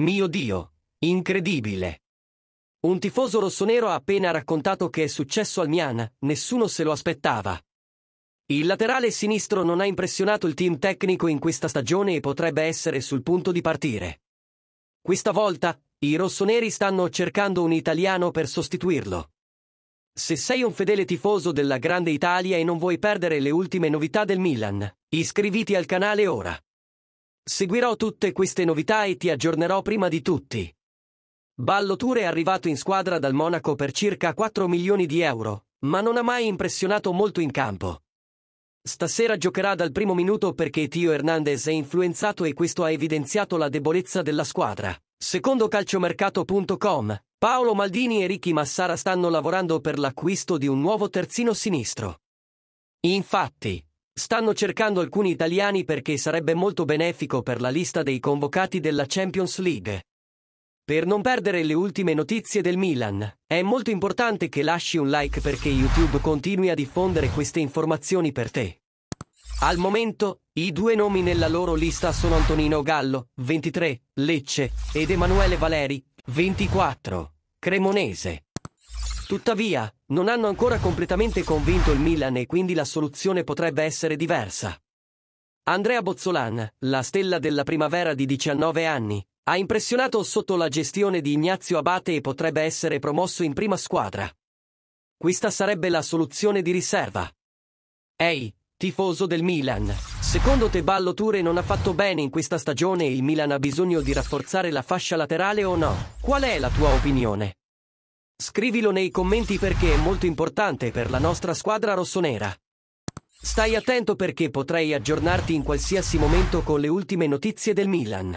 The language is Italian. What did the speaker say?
Mio Dio! Incredibile! Un tifoso rossonero ha appena raccontato che è successo al Mian, nessuno se lo aspettava. Il laterale sinistro non ha impressionato il team tecnico in questa stagione e potrebbe essere sul punto di partire. Questa volta, i rossoneri stanno cercando un italiano per sostituirlo. Se sei un fedele tifoso della Grande Italia e non vuoi perdere le ultime novità del Milan, iscriviti al canale ora. Seguirò tutte queste novità e ti aggiornerò prima di tutti. Ballo Tour è arrivato in squadra dal Monaco per circa 4 milioni di euro, ma non ha mai impressionato molto in campo. Stasera giocherà dal primo minuto perché Tio Hernandez è influenzato e questo ha evidenziato la debolezza della squadra. Secondo calciomercato.com, Paolo Maldini e Ricky Massara stanno lavorando per l'acquisto di un nuovo terzino sinistro. Infatti, Stanno cercando alcuni italiani perché sarebbe molto benefico per la lista dei convocati della Champions League. Per non perdere le ultime notizie del Milan, è molto importante che lasci un like perché YouTube continui a diffondere queste informazioni per te. Al momento, i due nomi nella loro lista sono Antonino Gallo, 23, Lecce, ed Emanuele Valeri, 24, Cremonese. Tuttavia, non hanno ancora completamente convinto il Milan e quindi la soluzione potrebbe essere diversa. Andrea Bozzolan, la stella della primavera di 19 anni, ha impressionato sotto la gestione di Ignazio Abate e potrebbe essere promosso in prima squadra. Questa sarebbe la soluzione di riserva. Ehi, tifoso del Milan, secondo te Ballo Ture non ha fatto bene in questa stagione e il Milan ha bisogno di rafforzare la fascia laterale o no? Qual è la tua opinione? Scrivilo nei commenti perché è molto importante per la nostra squadra rossonera. Stai attento perché potrei aggiornarti in qualsiasi momento con le ultime notizie del Milan.